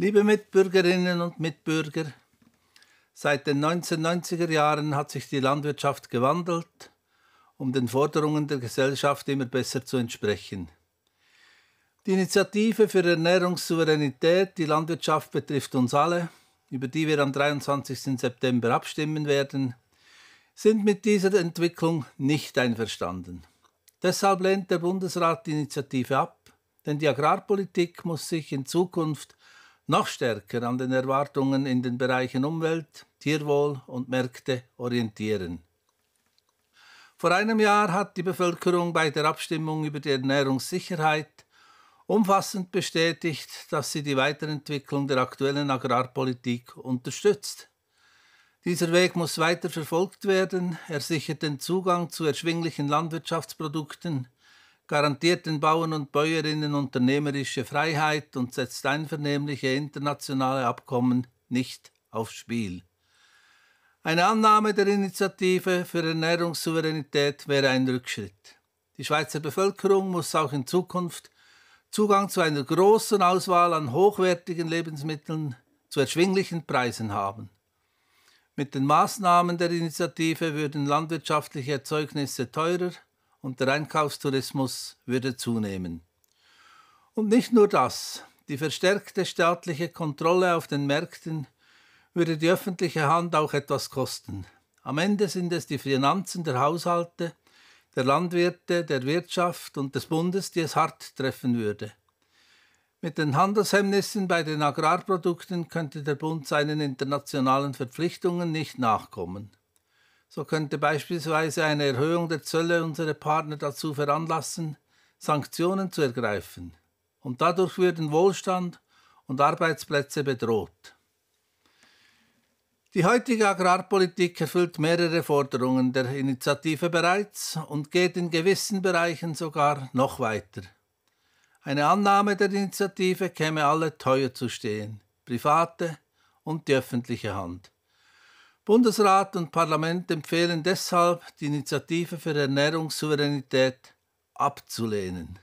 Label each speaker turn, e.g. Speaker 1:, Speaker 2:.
Speaker 1: Liebe Mitbürgerinnen und Mitbürger, seit den 1990er Jahren hat sich die Landwirtschaft gewandelt, um den Forderungen der Gesellschaft immer besser zu entsprechen. Die Initiative für Ernährungssouveränität, die Landwirtschaft betrifft uns alle, über die wir am 23. September abstimmen werden, sind mit dieser Entwicklung nicht einverstanden. Deshalb lehnt der Bundesrat die Initiative ab, denn die Agrarpolitik muss sich in Zukunft noch stärker an den Erwartungen in den Bereichen Umwelt, Tierwohl und Märkte orientieren. Vor einem Jahr hat die Bevölkerung bei der Abstimmung über die Ernährungssicherheit umfassend bestätigt, dass sie die Weiterentwicklung der aktuellen Agrarpolitik unterstützt. Dieser Weg muss weiter verfolgt werden, er sichert den Zugang zu erschwinglichen Landwirtschaftsprodukten, garantiert den Bauern und Bäuerinnen unternehmerische Freiheit und setzt einvernehmliche internationale Abkommen nicht aufs Spiel. Eine Annahme der Initiative für Ernährungssouveränität wäre ein Rückschritt. Die Schweizer Bevölkerung muss auch in Zukunft Zugang zu einer großen Auswahl an hochwertigen Lebensmitteln zu erschwinglichen Preisen haben. Mit den Maßnahmen der Initiative würden landwirtschaftliche Erzeugnisse teurer, und der Einkaufstourismus würde zunehmen. Und nicht nur das, die verstärkte staatliche Kontrolle auf den Märkten würde die öffentliche Hand auch etwas kosten. Am Ende sind es die Finanzen der Haushalte, der Landwirte, der Wirtschaft und des Bundes, die es hart treffen würde. Mit den Handelshemmnissen bei den Agrarprodukten könnte der Bund seinen internationalen Verpflichtungen nicht nachkommen. So könnte beispielsweise eine Erhöhung der Zölle unsere Partner dazu veranlassen, Sanktionen zu ergreifen, und dadurch würden Wohlstand und Arbeitsplätze bedroht. Die heutige Agrarpolitik erfüllt mehrere Forderungen der Initiative bereits und geht in gewissen Bereichen sogar noch weiter. Eine Annahme der Initiative käme alle teuer zu stehen, private und die öffentliche Hand. Bundesrat und Parlament empfehlen deshalb, die Initiative für Ernährungssouveränität abzulehnen.